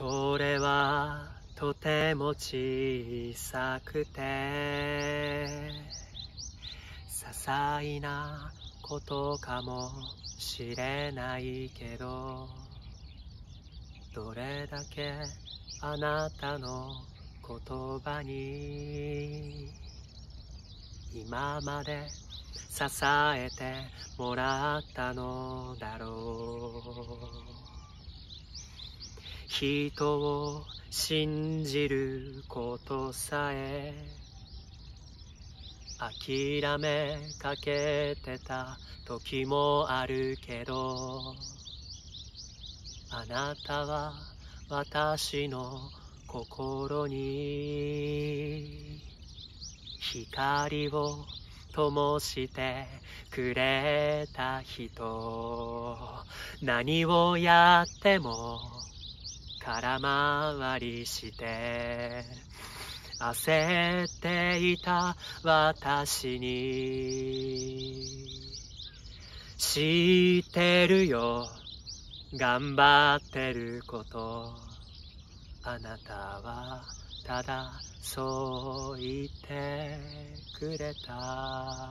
それはとても小さくて些細なことかもしれないけどどれだけあなたの言葉に今まで支えてもらったのだろう人を信じることさえ諦めかけてた時もあるけどあなたは私の心に光を灯してくれた人何をやっても空回りして焦っていた私に知ってるよ頑張ってることあなたはただそう言ってくれた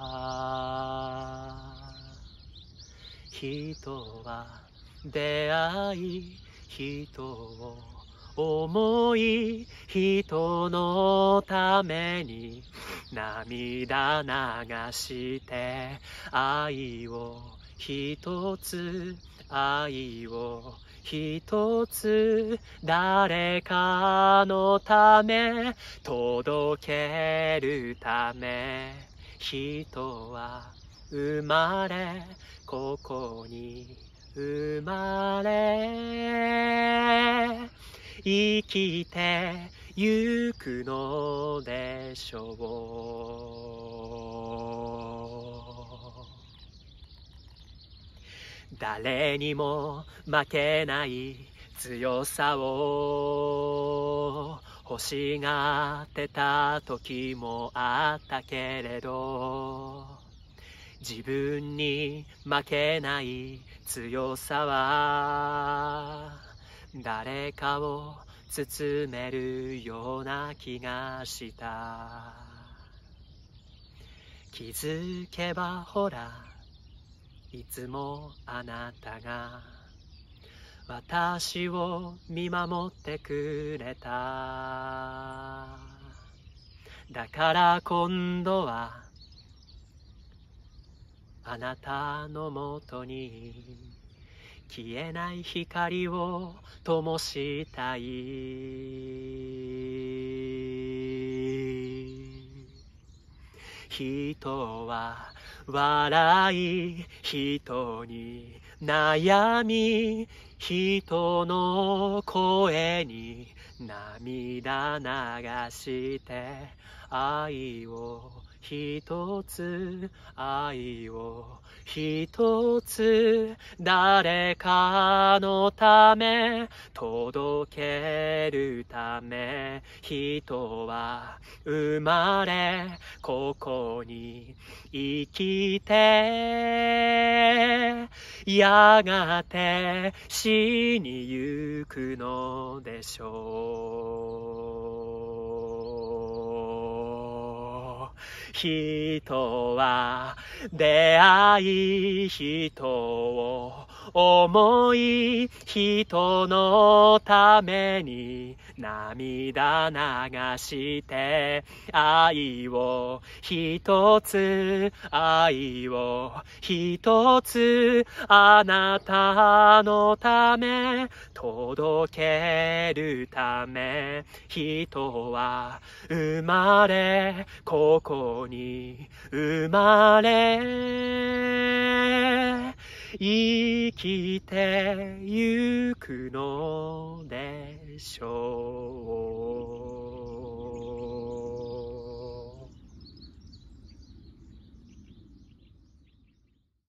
人は出会い人を思い人のために涙流して愛を一つ愛を一つ誰かのため届けるため人は生まれここに生まれ生きてゆくのでしょう誰にも負けない強さを欲しがってた時もあったけれど自分に負けない強さは誰かを包めるような気がした気づけばほらいつもあなたが私を見守ってくれただから今度はあなたのもとに消えない光を灯したい人は笑い人に悩み人の声に涙流して愛を一つ愛を一つ誰かのため届けるため人は生まれここに生きてやがて死にゆくのでしょう人は出会い人を思い人のために涙流して愛を一つ愛を一つあなたのため届けるため人は生まれここに生まれ生きてゆくのでしょう